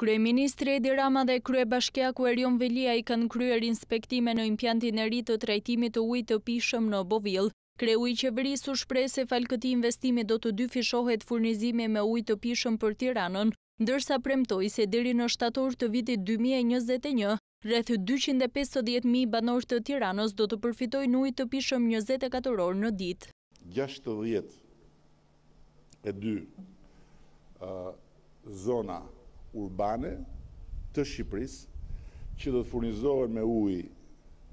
Kryeministri Edi Rama dhe Krye Bashkja Kuerion Velia i kanë kryer inspektime në impjantin e rritë të trajtimit të ujtë të pishëm në Bovil. Kreu i qeverisë u shprej se falë këti investimi do të dy fishohet furnizime me ujtë të pishëm për Tiranën, ndërsa premtoj se diri në shtator të vitit 2021, rreth 250.000 banor të Tiranës do të përfitoj në ujtë të pishëm 24 orë në dit. 60 e dy zona urbane të Shqipëris, që do të furnizohen me uj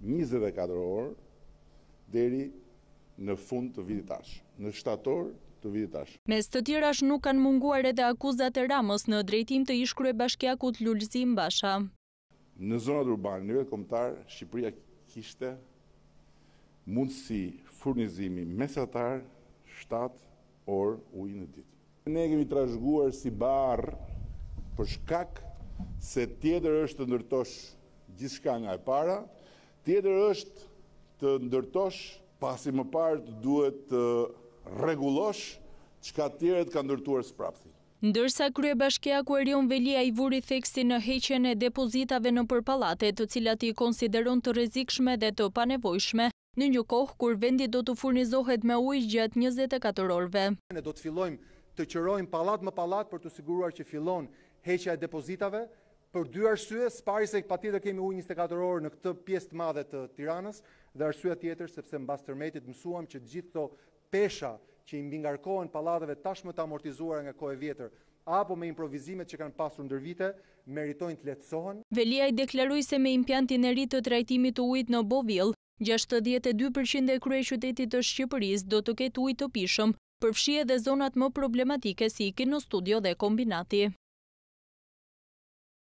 24 orë deri në fund të vitit ashtë, në shtator të vitit ashtë. Mes të tjera shë nuk kanë munguar edhe akuzat e Ramos në drejtim të ishkru e bashkja të lullëzim basha. Në zonat urbane, në vetë komtar, Shqipëria kishte mundësi furnizimi mesatar 7 orë ujë në ditë. Ne kemi trashguar si barë për shkak se tjetër është të ndërtosh gjithë shka nga e para, tjetër është të ndërtosh pasi më parë të duhet të regulosh tjere të ka ndërtuar së prapëthi. Ndërsa krye bashkja ku velia i vuri theksi në heqen e depozitave në përpalate të cilat i konsideron të rezikshme dhe të panevojshme, në një kohë kur vendit do të furnizohet me ujë gjatë 24 orve. Ne do të fillojmë të qërojmë palat më palat për të siguruar që fillon heqja e depozitave, për dy arsye, pari se pa tjetër kemi ujë 24 orë në këtë pjesë të madhe të tiranës, dhe arsye tjetër, sepse në bastë tërmetit mësuam që gjithë të pesha që i mbingarkohen palatëve tashmë të amortizuar nga kohë e vjetër, apo me improvizimet që kanë pasur ndër vite, meritojnë të letësohen. Velia i deklarui se me impjantin e rritë të trajtimit të ujtë në Bovill, 62% e krye qytetit të Shqipëris do të ketë ujtë të pishëm, përfshie dhe zonat më problematike si i kino studio dhe kombinati.